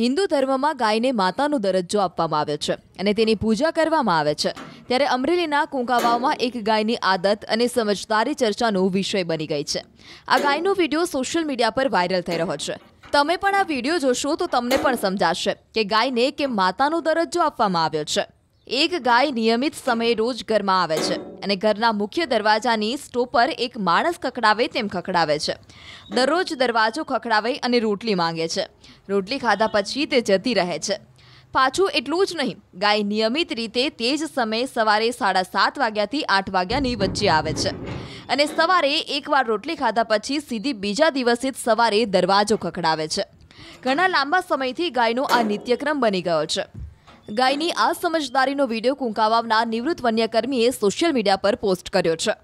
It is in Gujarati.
હિન્દુ ધર્મમાં ગાયને માતાનો દરજ્જો આપવામાં આવે છે અને તેની પૂજા કરવામાં આવે છે ત્યારે અમરેલીના કુંકાવાવમાં એક ગાયની આદત અને સમજદારી ચર્ચાનો વિષય બની ગઈ છે આ ગાયનો વિડીયો સોશિયલ મીડિયા પર વાયરલ થઈ રહ્યો છે તમે પણ આ વિડીયો જોશો તો તમને પણ સમજાશે કે ગાયને કે માતાનો દરજ્જો આપવામાં આવ્યો છે એક ગાય નિયમિત સમયે રોજ ઘરમાં આવે છે અને ઘરના મુખ્ય દરવાજાની સ્ટોપર એક માણસ ખખડાવે તેમ ખખડાવે છે દરરોજ દરવાજો ખખડાવે અને રોટલી માંગે છે રોટલી ખાધા પછી તે જતી રહે છે પાછું એટલું જ નહીં ગાય નિયમિત રીતે તે જ સમયે સવારે સાડા સાત વાગ્યાથી આઠ વાગ્યાની વચ્ચે આવે છે અને સવારે એકવાર રોટલી ખાધા પછી સીધી બીજા દિવસે જ સવારે દરવાજો ખખડાવે છે ઘણા લાંબા સમયથી ગાયનો આ નિત્યક્રમ બની ગયો છે ગાયની આ સમજદારીનો વિડીયો કુંકાવાવના નિવૃત્ત વન્યકર્મીએ સોશિયલ મીડિયા પર પોસ્ટ કર્યો છે